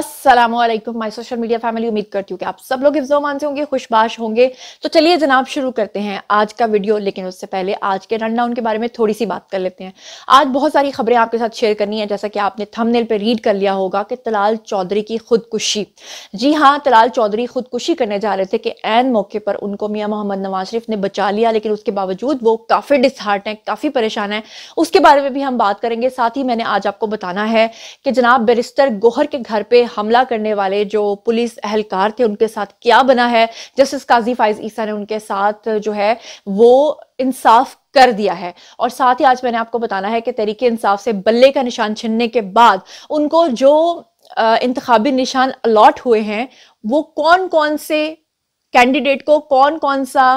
Aslam my social media family उम्मीद करती हूँ कि आप सब लोग इफ्जोमान से होंगे खुशबाश होंगे तो चलिए जनाब शुरू करते हैं आज का वीडियो लेकिन उससे पहले आज के रन डाउन के बारे में थोड़ी सी बात कर लेते हैं आज बहुत सारी खबरें आपके साथ शेयर करनी है जैसा कि आपने थमनेल पर रीड कर लिया होगा कि तलाल चौधरी की खुदकुशी जी हाँ तलाल चौधरी खुदकुशी करने जा रहे थे कि एन मौके पर उनको मियाँ मोहम्मद नवाज शरीफ ने बचा लिया लेकिन उसके बावजूद वो काफ़ी डिसहार्ट हैं काफ़ी परेशान हैं उसके बारे में भी हम बात करेंगे साथ ही मैंने आज आपको बताना है कि जनाब बेरिस्टर गोहर के घर पे हमला करने वाले जो पुलिस एहलकार थे उनके साथ क्या बना है जस्टिस काजी फाइज ईसा ने उनके साथ जो है वो इंसाफ कर दिया है और साथ ही आज मैंने आपको बताना है कि तरीके इंसाफ से बल्ले का निशान छिनने के बाद उनको जो इंतबी निशान अलॉट हुए हैं वो कौन कौन से कैंडिडेट को कौन कौन सा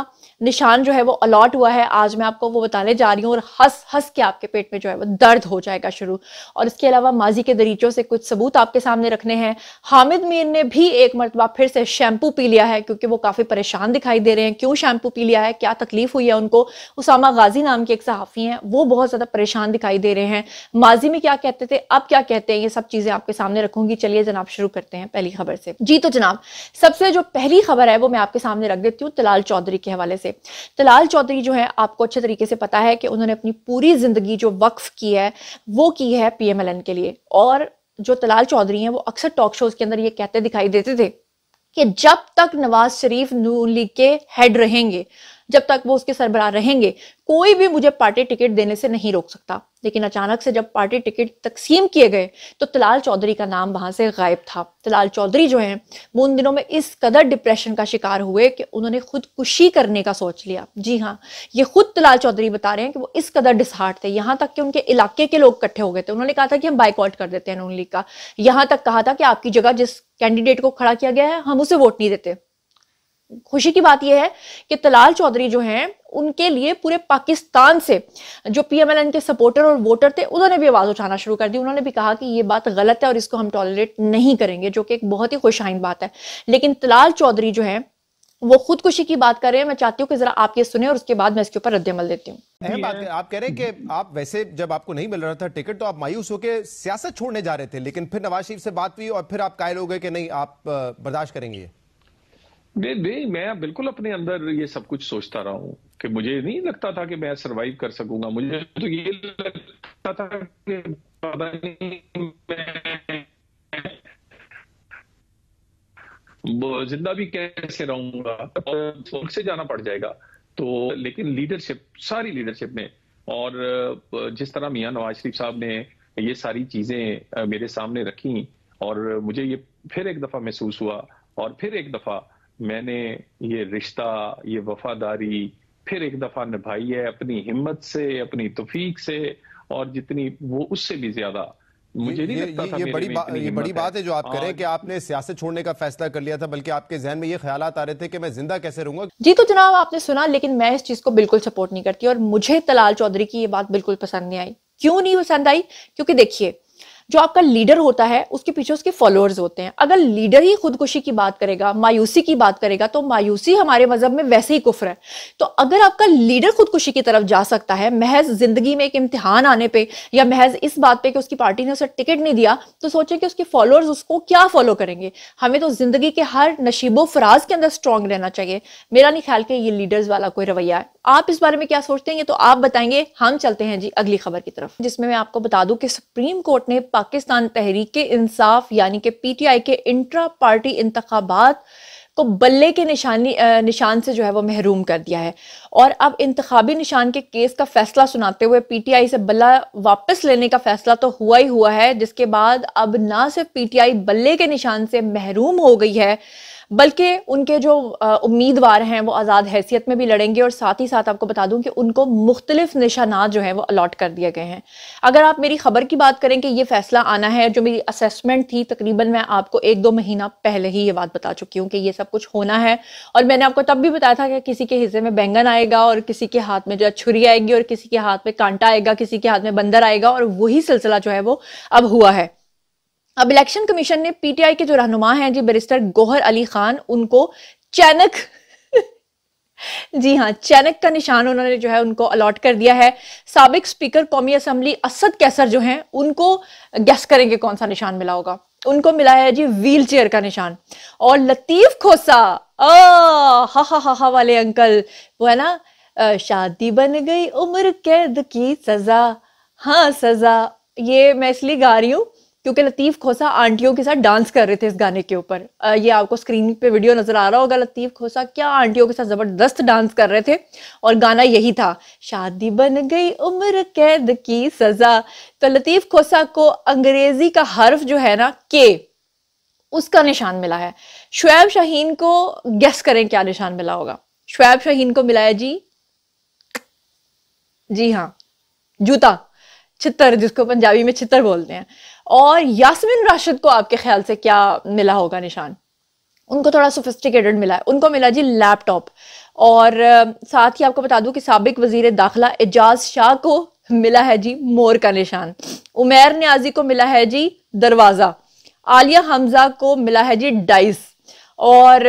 निशान जो है वो अलॉट हुआ है आज मैं आपको वो बताने जा रही हूँ और हंस हंस के आपके पेट में जो है वो दर्द हो जाएगा शुरू और इसके अलावा माजी के दरीचों से कुछ सबूत आपके सामने रखने हैं हामिद मीर ने भी एक मरतबा फिर से शैम्पू पी लिया है क्योंकि वो काफ़ी परेशान दिखाई दे रहे हैं क्यों शैम्पू पी लिया है क्या तकलीफ हुई है उनको उसामा गाजी नाम के एक सहाफ़ी हैं वो बहुत ज़्यादा परेशान दिखाई दे रहे हैं माजी में क्या कहते थे अब क्या कहते हैं ये सब चीज़ें आपके सामने रखूंगी चलिए जनाब शुरू करते हैं पहली खबर से जी तो जनाब सबसे जो पहली खबर है वो मैं आपके सामने रख देती हूँ तलाल चौधरी के हवाले से से तो तलाल चौधरी जो है आपको अच्छे तरीके से पता है कि उन्होंने अपनी पूरी ज़िंदगी जो वक्फ की है वो की है पी के लिए और जो तलाल चौधरी हैं वो अक्सर टॉक शोज़ के अंदर ये कहते दिखाई देते थे कि जब तक नवाज शरीफ नून लीग के हेड रहेंगे जब तक वो उसके सरबराह रहेंगे कोई भी मुझे पार्टी टिकट देने से नहीं रोक सकता लेकिन अचानक से जब पार्टी टिकट तकसीम किए गए तो तलाल चौधरी का नाम वहां से गायब था तलाल चौधरी जो हैं वो उन दिनों में इस कदर डिप्रेशन का शिकार हुए कि उन्होंने खुदकुशी करने का सोच लिया जी हाँ ये खुद तलाल चौधरी बता रहे हैं कि वो इस कदर डिसहार्ट थे यहां तक कि उनके इलाके के लोग इकट्ठे हो गए थे उन्होंने कहा था कि हम बाइकआउट कर देते हैं नून लीग का यहां तक कहा था कि आपकी जगह जिस कैंडिडेट को खड़ा किया गया है हम उसे वोट नहीं देते खुशी की बात यह है कि तलाल चौधरी जो हैं उनके लिए पूरे पाकिस्तान से जो पीएमएलएन के सपोर्टर और वोटर थे उन्होंने भी आवाज़ उठाना शुरू कर दी उन्होंने भी कहा कि ये बात गलत है और इसको हम टॉलरेट नहीं करेंगे जो कि एक बहुत ही खुशाइन बात है लेकिन तलाल चौधरी जो है वो खुदकुशी की बात कर रहे हैं मैं चाहती हूँ कि जरा आप ये सुने और उसके बाद मैं इसके ऊपर रद्दमल देती हूँ बात है आप कह रहे हैं कि आप वैसे जब आपको नहीं मिल रहा था टिकट तो आप मायूस होकर सियासत छोड़ने जा रहे थे लेकिन फिर नवाज शरीफ से बात हुई और फिर आप कायल हो गए कि नहीं आप बर्दाश्त करेंगे नहीं नहीं मैं बिल्कुल अपने अंदर ये सब कुछ सोचता रहा हूँ कि मुझे नहीं लगता था कि मैं सरवाइव कर सकूंगा मुझे तो ये लगता था कि पता नहीं जिंदा भी कैसे रहूंगा और से जाना पड़ जाएगा तो लेकिन लीडरशिप सारी लीडरशिप में और जिस तरह मियां नवाज शरीफ साहब ने ये सारी चीजें मेरे सामने रखी और मुझे ये फिर एक दफा महसूस हुआ और फिर एक दफा मैंने ये रिश्ता ये वफादारी फिर एक दफा निभाई है अपनी हिम्मत से अपनी तोफीक से और जितनी वो उससे भी ज्यादा मुझे नहीं लगता ये, था ये बड़ी बा, ये बड़ी बात है जो आप करें कि आपने सियासत छोड़ने का फैसला कर लिया था बल्कि आपके जहन में ये ख्याल आ रहे थे कि मैं जिंदा कैसे रहूंगा जी तो जनाब आपने सुना लेकिन मैं इस चीज को बिल्कुल सपोर्ट नहीं करती और मुझे तलाल चौधरी की ये बात बिल्कुल पसंद नहीं आई क्यों नहीं पसंद आई क्योंकि देखिए जो आपका लीडर होता है उसके पीछे उसके फॉलोअर्स होते हैं अगर लीडर ही खुदकुशी की बात करेगा मायूसी की बात करेगा तो मायूसी हमारे मजहब में वैसे ही कुफर है तो अगर आपका लीडर खुदकुशी की तरफ जा सकता है महज जिंदगी में एक इम्तिहान आने पर या महज इस बात पर कि उसकी पार्टी ने उसे टिकट नहीं दिया तो सोचें कि उसके फॉलोअर्स उसको क्या फॉलो करेंगे हमें तो जिंदगी के हर नशीबो फराज के अंदर स्ट्रांग रहना चाहिए मेरा नहीं ख्याल कि ये लीडर्स वाला कोई रवैया है आप इस बारे में क्या सोचते हैं ये तो आप बताएंगे हम चलते हैं जी अगली खबर की तरफ जिसमें मैं आपको बता दूं कि सुप्रीम कोर्ट ने पाकिस्तान तहरीक इंसाफ यानी कि पीटीआई के इंट्रा पार्टी इंतबात को बल्ले के निशानी निशान से जो है वो महरूम कर दिया है और अब इंतबी निशान के केस का फैसला सुनाते हुए पीटीआई से बल्ला वापस लेने का फैसला तो हुआ ही हुआ है जिसके बाद अब ना सिर्फ पीटीआई बल्ले के निशान से महरूम हो गई है बल्कि उनके जो उम्मीदवार हैं वो आज़ाद हैसियत में भी लड़ेंगे और साथ ही साथ आपको बता दूं कि उनको मुख्तलिफ निशानात जो हैं वो अलॉट कर दिए गए हैं अगर आप मेरी खबर की बात करें कि ये फैसला आना है जो मेरी असेसमेंट थी तकरीबन मैं आपको एक दो महीना पहले ही ये बात बता चुकी हूँ कि ये सब कुछ होना है और मैंने आपको तब भी बताया था कि किसी के हिस्से में बैंगन आएगा और किसी के हाथ में जो है छुरी आएगी और किसी के हाथ में कांटा आएगा किसी के हाथ में बंदर आएगा और वही सिलसिला जो है वो अब हुआ है अब इलेक्शन कमीशन ने पीटीआई के जो रहनुमा हैं जी बैरिस्टर गोहर अली खान उनको चैनक जी हाँ चैनक का निशान उन्होंने जो है उनको अलॉट कर दिया है सबक स्पीकर कौमी असम्बली असद कैसर जो हैं उनको गैस करेंगे कौन सा निशान मिला होगा उनको मिला है जी व्हील चेयर का निशान और लतीफ खोसा ओ हा हा हा हा वाले अंकल वो है ना शादी बन गई उम्र कैद की सजा हाँ सजा ये मैं इसलिए गा रही हूं क्योंकि लतीफ़ खोसा आंटियों के साथ डांस कर रहे थे इस गाने के ऊपर ये आपको स्क्रीन पे वीडियो नज़र आ रहा होगा लतीफ़ खोसा क्या आंटियों के साथ ज़बरदस्त डांस कर रहे थे और गाना यही था शादी बन गई उम्र कैद की सज़ा तो लतीफ़ खोसा को अंग्रेज़ी का हर्फ जो है ना के उसका निशान मिला है शुएब शाहीन को गेस करें क्या निशान मिला होगा शुएब शाहीन को मिला है जी जी हाँ जूता छितर जिसको पंजाबी में छितर बोलते हैं और यासमिन राशिद को आपके ख्याल से क्या मिला होगा निशान उनको थोड़ा सोफिस्टिकेटेड मिला है उनको मिला जी लैपटॉप और साथ ही आपको बता दूं कि सबक वजीर दाखिला एजाज शाह को मिला है जी मोर का निशान उमेर न्याजी को मिला है जी दरवाज़ा आलिया हमजा को मिला है जी डाइस और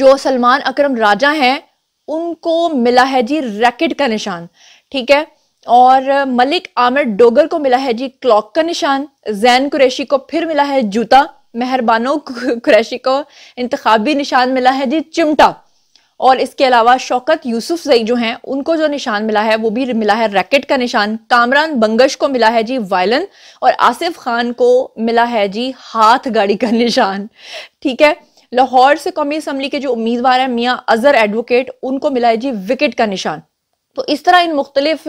जो सलमान अकरम राजा हैं उनको मिला है जी रैकेट का निशान ठीक है और मलिक आमिर डोगर को मिला है जी क्लॉक का निशान जैन कुरैशी को फिर मिला है जूता मेहरबानो कुरैशी को इंतबी निशान मिला है जी चिमटा और इसके अलावा शौकत यूसुफ जई जो हैं उनको जो निशान मिला है वो भी मिला है रैकेट का निशान कामरान बंगश को मिला है जी वायलन और आसिफ खान को मिला है जी हाथ गाड़ी का निशान ठीक है लाहौर से कौमी असम्बली के जो उम्मीदवार हैं मियाँ अजहर एडवोकेट उनको मिला है जी विकेट का निशान तो इस तरह इन मुख्तलिफ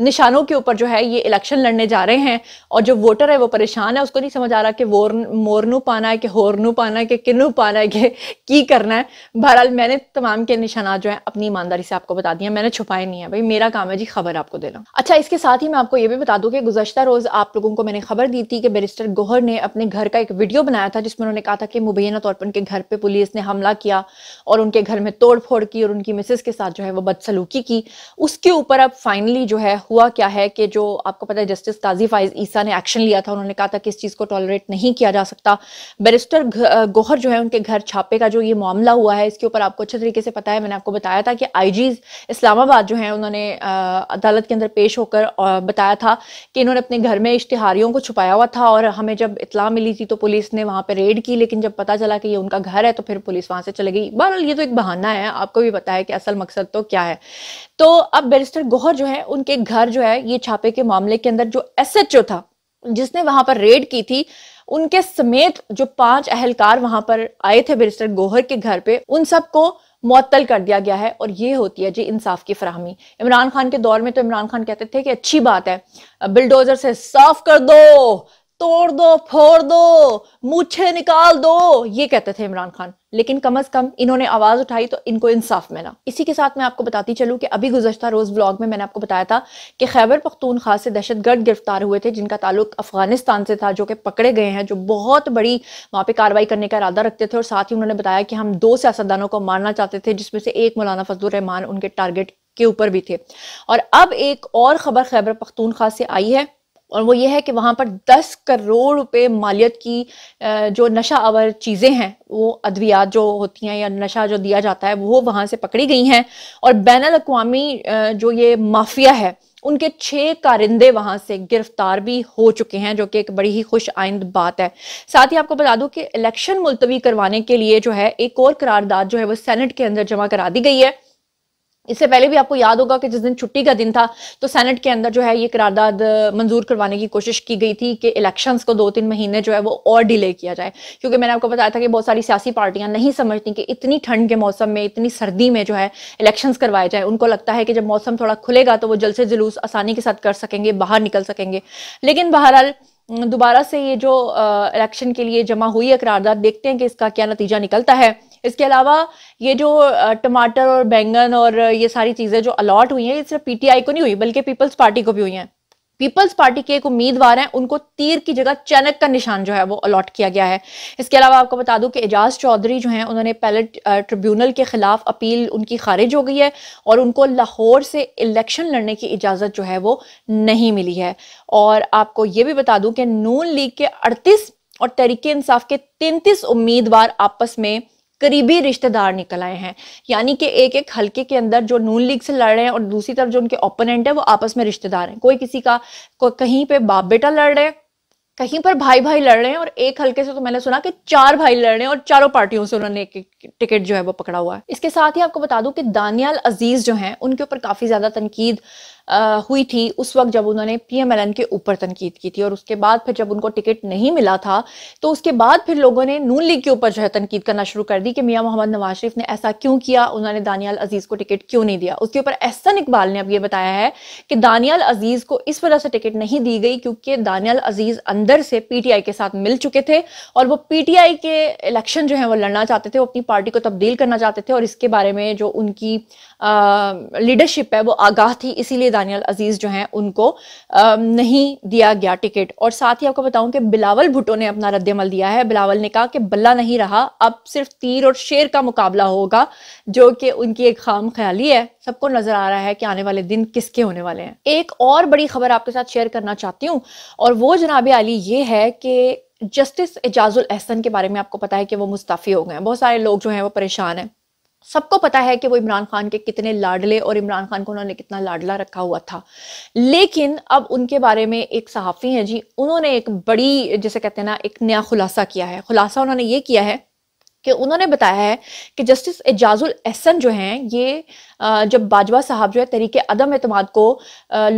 निशानों के ऊपर जो है ये इलेक्शन लड़ने जा रहे हैं और जो वोटर है वो परेशान है उसको नहीं समझ आ रहा कि वोर मोरनू पाना है कि होरनू पाना है कि किन्नू पाना है कि की करना है बहरहाल मैंने तमाम के निशाना जो है अपनी ईमानदारी से आपको बता दिया मैंने छुपाए नहीं है भाई मेरा काम है जी खबर आपको देना अच्छा इसके साथ ही मैं आपको ये भी बता दूँ कि गुजशत रोज़ आप लोगों को मैंने खबर दी थी कि बैरिस्टर गोहर ने अपने घर का एक वीडियो बनाया था जिसमें उन्होंने कहा था कि मुबैना तौर पर उनके घर पर पुलिस ने हमला किया और उनके घर में तोड़ फोड़ की और उनकी मिसेस के साथ जो है वो बदसलूकी की उसके ऊपर अब फाइनली जो है हुआ क्या है कि जो आपको पता है जस्टिस काजी फाइज ईसा ने एक्शन लिया था उन्होंने कहा था कि इस चीज़ को टॉलरेट नहीं किया जा सकता बैरिस्टर गोहर जो है उनके घर छापे का जो ये मामला हुआ है इसके ऊपर आपको अच्छे तरीके से पता है मैंने आपको बताया था कि आई इस्लामाबाद जो है उन्होंने अदालत के अंदर पेश होकर बताया था कि इन्होंने अपने घर में इश्तहारियों को छुपाया हुआ था और हमें जब इतला मिली थी तो पुलिस ने वहाँ पर रेड की लेकिन जब पता चला कि ये उनका घर है तो फिर पुलिस वहाँ से चले गई बहरहाल ये तो एक बहाना है आपको भी पता है कि असल मकसद तो क्या है तो अब बैरिस्टर गौहर जो है उनके घर जो है ये छापे के मामले के अंदर जो एसएचओ था जिसने वहां पर रेड की थी उनके समेत जो पांच अहलकार वहां पर आए थे बैरिस्टर गोहर के घर पे उन सबको मअतल कर दिया गया है और ये होती है जी इंसाफ की फरहमी इमरान खान के दौर में तो इमरान खान कहते थे कि अच्छी बात है बिल्डोजर से साफ कर दो तोड़ दो फोड़ दो मुछे निकाल दो ये कहते थे इमरान खान लेकिन कम अज कम इन्होंने आवाज उठाई तो इनको इंसाफ मिला इसी के साथ मैं आपको बताती चलूं कि अभी गुजश्ता रोज ब्लॉग में मैंने आपको बताया था कि खैबर खास से दहशतगर्द गिरफ्तार हुए थे जिनका ताल्लुक अफगानिस्तान से था जो कि पकड़े गए हैं जो बहुत बड़ी वहां पर कार्रवाई करने का इरादा रखते थे और साथ ही उन्होंने बताया कि हम दो सियासतदानों को मारना चाहते थे जिसमें से एक मौलाना फजल रहमान उनके टारगेट के ऊपर भी थे और अब एक और खबर खैबर पख्तून खास से आई है और वो ये है कि वहाँ पर 10 करोड़ रुपए मालियत की जो नशा आवर चीज़ें हैं वो अद्वियात जो होती हैं या नशा जो दिया जाता है वो वहाँ से पकड़ी गई हैं और बैन अवी जो ये माफिया है उनके छः कारिंदे वहाँ से गिरफ्तार भी हो चुके हैं जो कि एक बड़ी ही खुश आइंद बात है साथ ही आपको बता दूं कि इलेक्शन मुलतवी करवाने के लिए जो है एक और करारदाद जो है वो सेनेट के अंदर जमा करा दी गई है इससे पहले भी आपको याद होगा कि जिस दिन छुट्टी का दिन था तो सेनेट के अंदर जो है ये करारदाद मंजूर करवाने की कोशिश की गई थी कि इलेक्शंस को दो तीन महीने जो है वो और डिले किया जाए क्योंकि मैंने आपको बताया था कि बहुत सारी सियासी पार्टियां नहीं समझती कि इतनी ठंड के मौसम में इतनी सर्दी में जो है इलेक्शन करवाए जाए उनको लगता है कि जब मौसम थोड़ा खुलेगा तो वो जल से जुलूस आसानी के साथ कर सकेंगे बाहर निकल सकेंगे लेकिन बहरहाल दोबारा से ये जो इलेक्शन के लिए जमा हुई है करारदाद देखते हैं कि इसका क्या नतीजा निकलता है इसके अलावा ये जो टमाटर और बैंगन और ये सारी चीज़ें जो अलॉट हुई हैं ये सिर्फ पीटीआई को नहीं हुई बल्कि पीपल्स पार्टी को भी हुई हैं पीपल्स पार्टी के एक उम्मीदवार हैं उनको तीर की जगह चैनक का निशान जो है वो अलॉट किया गया है इसके अलावा आपको बता दूं कि एजाज चौधरी जो हैं उन्होंने पैलेट ट्रिब्यूनल के खिलाफ अपील उनकी खारिज हो गई है और उनको लाहौर से इलेक्शन लड़ने की इजाज़त जो है वो नहीं मिली है और आपको ये भी बता दूं कि नून लीग के अड़तीस और तरीके इंसाफ के तैंतीस उम्मीदवार आपस में करीबी रिश्तेदार निकल आए हैं यानी कि एक एक हल्के के अंदर जो नून लीग से लड़ रहे हैं और दूसरी तरफ जो उनके ओपोनेंट है वो आपस में रिश्तेदार हैं कोई किसी का कोई कहीं पे बाप बेटा लड़ रहे हैं कहीं पर भाई भाई लड़ रहे हैं और एक हल्के से तो मैंने सुना कि चार भाई लड़ रहे हैं और चारों पार्टियों से उन्होंने एक टिकट जो है वो पकड़ा हुआ है इसके साथ ही आपको बता दूं कि दानियाल अजीज जो हैं उनके ऊपर काफी ज्यादा तनकीद हुई थी उस वक्त जब उन्होंने पीएमएलएन के ऊपर तनकीद की थी और उसके बाद फिर जब उनको टिकट नहीं मिला था तो उसके बाद फिर लोगों ने नून लीग के ऊपर जो है तनकीद करना शुरू कर दी कि मियाँ मोहम्मद नवाज शरीफ ने ऐसा क्यों किया उन्होंने दानियाल अजीज़ को टिकट क्यों नहीं दिया उसके ऊपर एहसन इकबाल ने अब ये बताया है कि दानियाल अजीज़ को इस वजह से टिकट नहीं दी गई क्योंकि दानियाल अजीज़ अंदर से पीटीआई के साथ मिल चुके थे और वो पीटीआई के इलेक्शन जो है वो लड़ना चाहते थे वो अपनी पार्टी को तब्दील करना चाहते थे और इसके बारे में जो उनकी लीडरशिप है वो आगाह थी इसीलिए दानियाल अजीज जो हैं उनको नहीं दिया गया टिकट और साथ ही आपको बताऊं कि बिलावल भुट्टो ने अपना रद्दमल दिया है बिलावल ने कहा कि बल्ला नहीं रहा अब सिर्फ तीर और शेर का मुकाबला होगा जो कि उनकी एक खाम ख्याली है सबको नजर आ रहा है कि आने वाले दिन किसके होने वाले हैं एक और बड़ी खबर आपके साथ शेयर करना चाहती हूँ और वो जनाब आली ये है कि जस्टिस एजाजुल एहसन के बारे में आपको पता है कि वो मुस्ताफ़ी हो गए हैं बहुत सारे लोग जो हैं वो परेशान हैं सबको पता है कि वो इमरान खान के कितने लाडले और इमरान खान को उन्होंने कितना लाडला रखा हुआ था लेकिन अब उनके बारे में एक सहाफ़ी हैं जी उन्होंने एक बड़ी जैसे कहते हैं ना एक नया खुलासा किया है खुलासा उन्होंने ये किया है कि उन्होंने बताया है कि जस्टिस एजाजुल एहसन जो हैं ये जब बाजवा साहब जो है तरीके अदम अतमाद को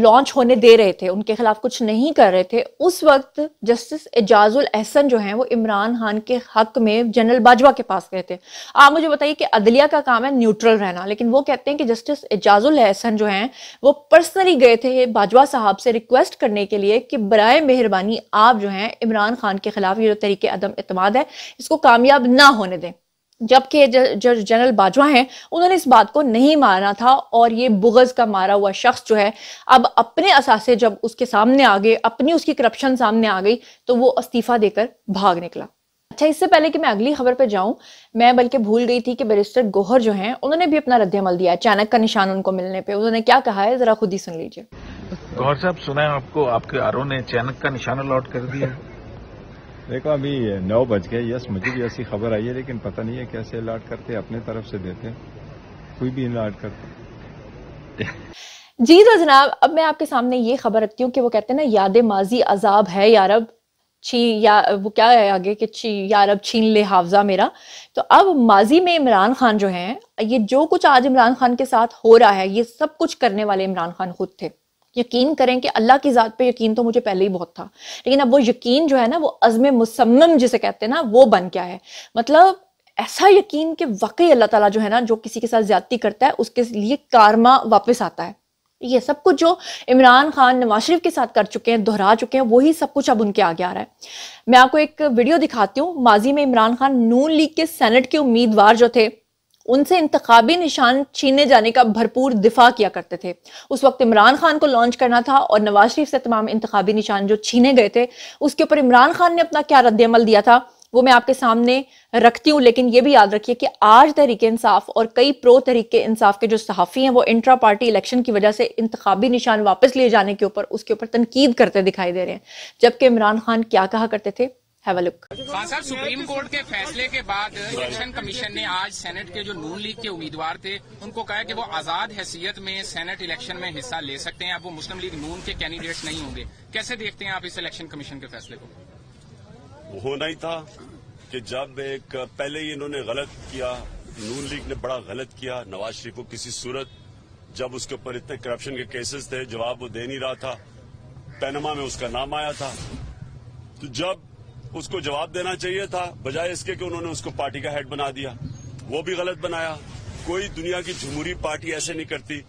लॉन्च होने दे रहे थे उनके खिलाफ कुछ नहीं कर रहे थे उस वक्त जस्टिस एजाजुल एहसन जो हैं वो इमरान खान के हक में जनरल बाजवा के पास गए थे आप मुझे बताइए कि अदलिया का काम है न्यूट्रल रहना लेकिन वो कहते हैं कि जस्टिस एजाजुल एहसन जो हैं वो पर्सनली गए थे बाजवा साहब से रिक्वेस्ट करने के लिए कि बर मेहरबानी आप जो हैं इमरान खान के खिलाफ ये जो तरीके अदम अतमाद है इसको कामयाब ना होने करने दें जबकि जो जनरल बाजवा हैं उन्होंने इस बात को नहीं माना था और ये बुगज का मारा हुआ शख्स जो है अब अपने असासे जब उसके सामने आ गए अपनी उसकी करप्शन सामने आ गई तो वो इस्तीफा देकर भाग निकला अच्छा इससे पहले कि मैं अगली खबर पर जाऊं मैं बल्कि भूल गई थी कि बैरिस्टर गोहर जो हैं उन्होंने भी अपना रद्दमल दिया अचानक का निशान उनको मिलने पे उन्होंने क्या कहा है जरा खुद ही सुन लीजिए गौर साहब सुना है आपको आपके आरओ ने अचानक का निशाना लौट कर दिया देखो अभी नौ बज गए यस मुझे भी ऐसी खबर आई है लेकिन पता नहीं है कैसे अलर्ट करते अपने तरफ से देते कोई भी अलर्ट करते जी तो जनाब अब मैं आपके सामने ये खबर रखती हूँ कि वो कहते हैं ना याद माजी अजाब है यारब छी या वो क्या है आगे कि छी यारब छीन ले हाफजा मेरा तो अब माजी में इमरान खान जो हैं ये जो कुछ आज इमरान खान के साथ हो रहा है ये सब कुछ करने वाले इमरान खान खुद थे यकीन करें कि अल्लाह की ज़ात पे यकीन तो मुझे पहले ही बहुत था लेकिन अब वो यकीन जो है ना वो अज़म मुसम्म जिसे कहते हैं ना वो बन गया है मतलब ऐसा यकीन कि वाकई अल्लाह ताला जो है ना जो किसी के साथ ज्यादती करता है उसके लिए कारमा वापस आता है ये सब कुछ जो इमरान खान नवाज शरीफ के साथ कर चुके हैं दोहरा चुके हैं वही सब कुछ अब उनके आगे आ रहा है मैं आपको एक वीडियो दिखाती हूँ माजी में इमरान खान नून लीग के सेनेट के उम्मीदवार जो थे उनसे इंतबी निशान छीने जाने का भरपूर दिफा किया करते थे उस वक्त इमरान खान को लॉन्च करना था और नवाज शरीफ से तमाम इंतबी निशान जो छीने गए थे उसके ऊपर इमरान खान ने अपना क्या रद्दमल दिया था वो मैं आपके सामने रखती हूँ लेकिन ये भी याद रखिए कि आज तहरीक इंसाफ और कई प्रो तहरीक इंसाफ के जो सहाफ़ी हैं वो इंट्रा पार्टी इलेक्शन की वजह से इंतबी निशान वापस लिए जाने के ऊपर उसके ऊपर तनकीद करते दिखाई दे रहे हैं जबकि इमरान खान क्या कहा करते थे हैव अ लुक खान साहब सुप्रीम कोर्ट के फैसले के बाद इलेक्शन कमीशन ने आज सेनेट के जो नून लीग के उम्मीदवार थे उनको कहा कि वो आजाद हैसियत में सेनेट इलेक्शन में हिस्सा ले सकते हैं अब वो मुस्लिम लीग नून के कैंडिडेट्स नहीं होंगे कैसे देखते हैं आप इस इलेक्शन कमीशन के फैसले को होना ही था कि जब एक पहले ही इन्होंने गलत किया नून लीग ने बड़ा गलत किया नवाज शरीफ को किसी सूरत जब उसके ऊपर इतने करप्शन के केसेस थे जवाब वो दे नहीं रहा था पैनमा में उसका नाम आया था तो जब उसको जवाब देना चाहिए था बजाय इसके कि उन्होंने उसको पार्टी का हेड बना दिया वो भी गलत बनाया कोई दुनिया की जमहूरी पार्टी ऐसे नहीं करती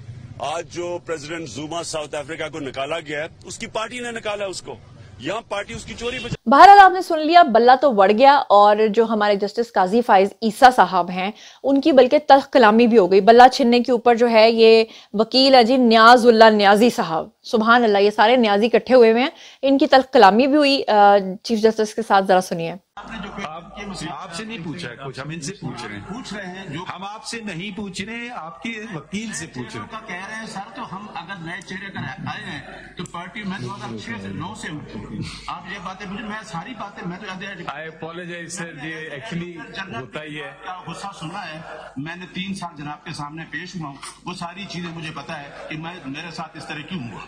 आज जो प्रेसिडेंट जुमा साउथ अफ्रीका को निकाला गया है उसकी पार्टी ने निकाला उसको यहाँ पार्टी उसकी चोरी बहरहाल आपने सुन लिया बल्ला तो बढ़ गया और जो हमारे जस्टिस काजी फाइज ईसा साहब हैं उनकी बल्कि तख कलामी भी हो गई बल्ला छिनने के ऊपर जो है ये वकील है अजीब न्याजुल्ला न्याजी साहब सुबहान अल्लाह ये सारे न्याजी इकट्ठे हुए हुए हैं इनकी तल्ख कलामी भी हुई चीफ जस्टिस के साथ जरा सुनिए आपसे नहीं पूछा है कुछ हम इनसे पूछ रहे हैं पूछ रहे हैं जो हम आपसे नहीं पूछ रहे हैं आपके वकील से पूछ रहे हैं कह रहे हैं सर तो हम अगर नए चेहरे कर आए हैं तो पार्टी में दो हजार छह से नौ से आप ये बातें मुझे मैं सारी बातें मैं तो आई अपोलोजाइज सर ये एक्चुअली होता ही है गुस्सा सुना है मैंने तीन साल जनाब के सामने पेश हुआ वो सारी चीजें मुझे पता है की मैं मेरे साथ इस तरह क्यूँ हुआ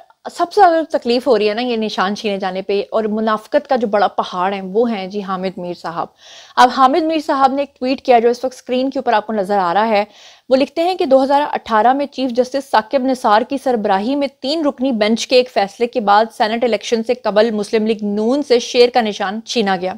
सबसे ज़्यादा तकलीफ हो रही है ना ये निशान छीने जाने पे और मुनाफ्त का जो बड़ा पहाड़ है वो है जी हामिद मीर साहब अब हामिद मीर साहब ने एक ट्वीट किया जो इस वक्त स्क्रीन के ऊपर आपको नज़र आ रहा है वो लिखते हैं कि 2018 में चीफ जस्टिस साकिब निसार की सरबराही में तीन रुकनी बेंच के एक फैसले के बाद सेनेट इलेक्शन से कबल मुस्लिम लीग नून से शेर का निशान छीना गया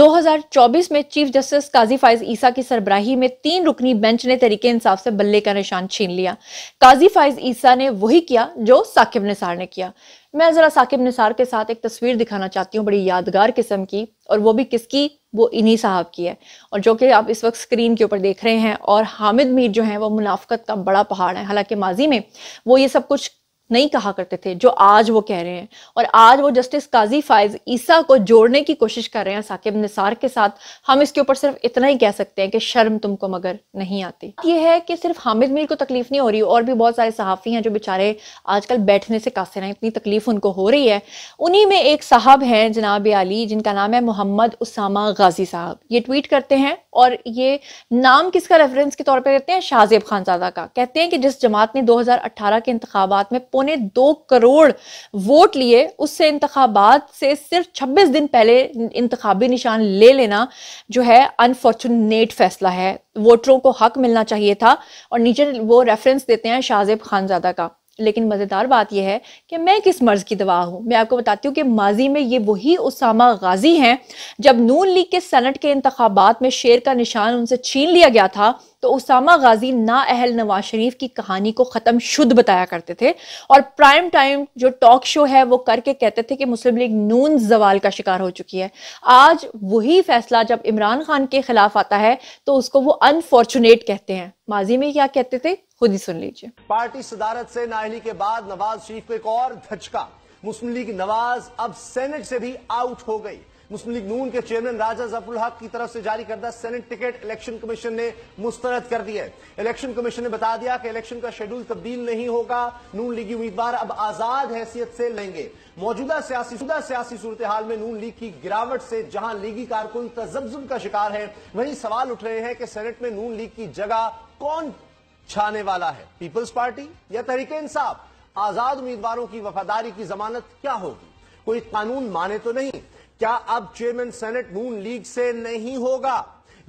2024 में चीफ जस्टिस काजी फायज ईसा की सरबराही में तीन रुकनी बेंच ने तरीके इंसाफ से बल्ले का निशान छीन लिया काजी फायज ईसा ने वही किया जो साकिब निसार ने किया मैं ज़रा साकिब निसार के साथ एक तस्वीर दिखाना चाहती हूँ बड़ी यादगार किस्म की और वो भी किसकी वो इन्हीं साहब की है और जो कि आप इस वक्त स्क्रीन के ऊपर देख रहे हैं और हामिद मीर जो है वो मुनाफ्त का बड़ा पहाड़ है हालांकि माजी में वो ये सब कुछ नहीं कहा करते थे जो आज वो कह रहे हैं और आज वो जस्टिस काजी फायज ईसा को जोड़ने की कोशिश कर रहे हैं साकिब निसार के साथ हम इसके ऊपर सिर्फ इतना ही कह सकते हैं कि शर्म तुमको मगर नहीं आती ये है कि सिर्फ हामिद मीर को तकलीफ नहीं हो रही और भी बहुत सारे सहाफ़ी हैं जो बेचारे आजकल बैठने से कासे रहे इतनी तकलीफ उनको हो रही है उन्हीं में एक साहब हैं जनाब अली जिनका नाम है मोहम्मद उसामा गाजी साहब ये ट्वीट करते हैं और ये नाम किसका रेफरेंस के तौर पर देते हैं शाहजेब खानजादा का कहते हैं कि जिस जमात ने 2018 के इंतबात में ने दो करोड़ वोट लिए उससे इंतबात से सिर्फ छब्बीस दिन पहले इंतबी निशान ले लेना जो है अनफॉर्चुनेट फैसला है वोटरों को हक मिलना चाहिए था और नीचे वो रेफरेंस देते हैं शाहजेब खानजादा का लेकिन मज़ेदार बात यह है कि मैं किस मर्ज़ की दवा हूँ मैं आपको बताती हूँ कि माजी में ये वही उसामा गाजी हैं जब नून लीग के सनट के इंतबात में शेर का निशान उनसे छीन लिया गया था तो उसामा गाजी नाअहल नवाज शरीफ की कहानी को ख़त्म शुद्ध बताया करते थे और प्राइम टाइम जो टॉक शो है वो करके कहते थे कि मुस्लिम लीग नून जवाल का शिकार हो चुकी है आज वही फैसला जब इमरान खान के खिलाफ आता है तो उसको वो अनफॉर्चुनेट कहते हैं माजी में क्या कहते थे खुद ही सुन लीजिए पार्टी सदारत से नाहली के बाद नवाज शरीफ को एक और धचका मुस्लिम लीग नवाज अब सेनेट से भी आउट हो गई मुस्लिम लीग नून के चेयरमैन राजा जफुल हक की तरफ से जारी करदा सेनेट टिकट इलेक्शन कमीशन ने मुस्तरद कर दिया है इलेक्शन कमीशन ने बता दिया कि इलेक्शन का शेड्यूल तब्दील नहीं होगा नून लीगी उम्मीदवार अब आजाद हैसियत से लेंगे मौजूदा सियासी सियासी सूरत हाल में नून लीग की गिरावट से जहां लीगी कारकुन तजब्जुम का शिकार है वहीं सवाल उठ रहे हैं कि सेनेट में नून लीग की जगह कौन छाने वाला है पीपल्स पार्टी या तरीके इंसाफ आजाद उम्मीदवारों की वफादारी की जमानत क्या होगी कोई कानून माने तो नहीं क्या अब चेयरमैन सेनेट नून लीग से नहीं होगा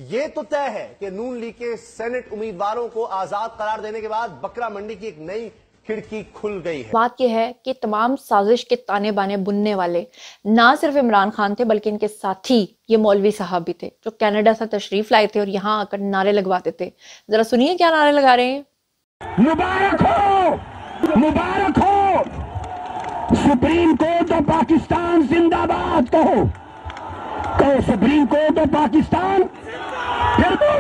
यह तो तय है कि नून लीग के सेनेट उम्मीदवारों को आजाद करार देने के बाद बकरा मंडी की एक नई खिड़की खुल गई है बात यह है कि तमाम साजिश के ताने बाने बुनने वाले ना सिर्फ इमरान खान थे बल्कि इनके साथी ये मौलवी साहब भी थे जो कनाडा से तशरीफ लाए थे और यहाँ आकर नारे लगवाते थे जरा सुनिए क्या नारे लगा रहे हैं मुबारक हो मुबारक हो सुप्रीम कोर्ट ऑफ पाकिस्तान जिंदाबाद कहो कहो सुप्रीम कोर्ट ऑफ पाकिस्तान फिर तो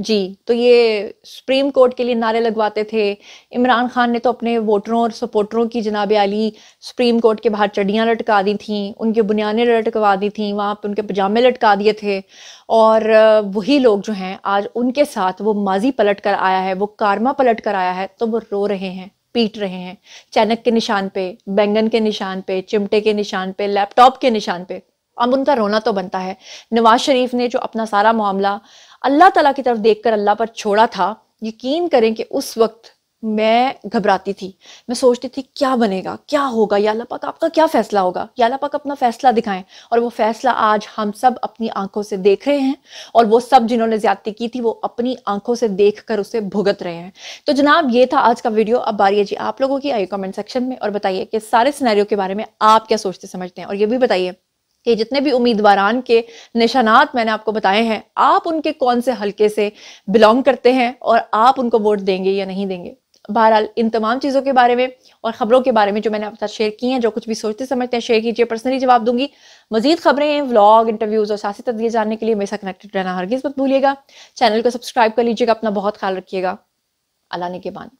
जी तो ये सुप्रीम कोर्ट के लिए नारे लगवाते थे इमरान खान ने तो अपने वोटरों और सपोर्टरों की जनाब अली सुप्रीम कोर्ट के बाहर चढ़ियाँ लटका दी थी उनके बुनियाने लटकवा दी थी वहाँ पर उनके पजामे लटका दिए थे और वही लोग जो हैं आज उनके साथ वो माजी पलट कर आया है वो कारमा पलट कर आया है तो वो रो रहे हैं पीट रहे हैं चैनक के निशान पे बैंगन के निशान पे चिमटे के निशान पे लैपटॉप के निशान पे अब उनका रोना तो बनता है नवाज शरीफ ने जो अपना सारा मामला अल्लाह तला की तरफ देख अल्लाह पर छोड़ा था यकीन करें कि उस वक्त मैं घबराती थी मैं सोचती थी क्या बनेगा क्या होगा या अल्लाह पाक आपका क्या फैसला होगा या अल्लाह पाक अपना फैसला दिखाएं और वो फैसला आज हम सब अपनी आंखों से देख रहे हैं और वो सब जिन्होंने ज्यादती की थी वो अपनी आंखों से देख कर उसे भुगत रहे हैं तो जनाब ये था आज का वीडियो अब बारी जी आप लोगों की आइए कमेंट सेक्शन में और बताइए कि सारे सिनेरियो के बारे में आप क्या सोचते समझते हैं और ये भी बताइए ये जितने भी उम्मीदवारान के निशानात मैंने आपको बताए हैं आप उनके कौन से हलके से बिलोंग करते हैं और आप उनको वोट देंगे या नहीं देंगे बहरहाल इन तमाम चीज़ों के बारे में और ख़बरों के बारे में जो मैंने आपके साथ शेयर की हैं जो कुछ भी सोचते समझते हैं शेयर कीजिए पर्सनली जवाब दूंगी मजीद खबरें हैं व्लॉग इंटरव्यूज़ और सियासी तदगी जानने के लिए मेरे साथ कनेक्टेड रहना हरगिज़ मत भूलिएगा चैनल को सब्सक्राइब कर लीजिएगा अपना बहुत ख्याल रखिएगा अलाने ने के बान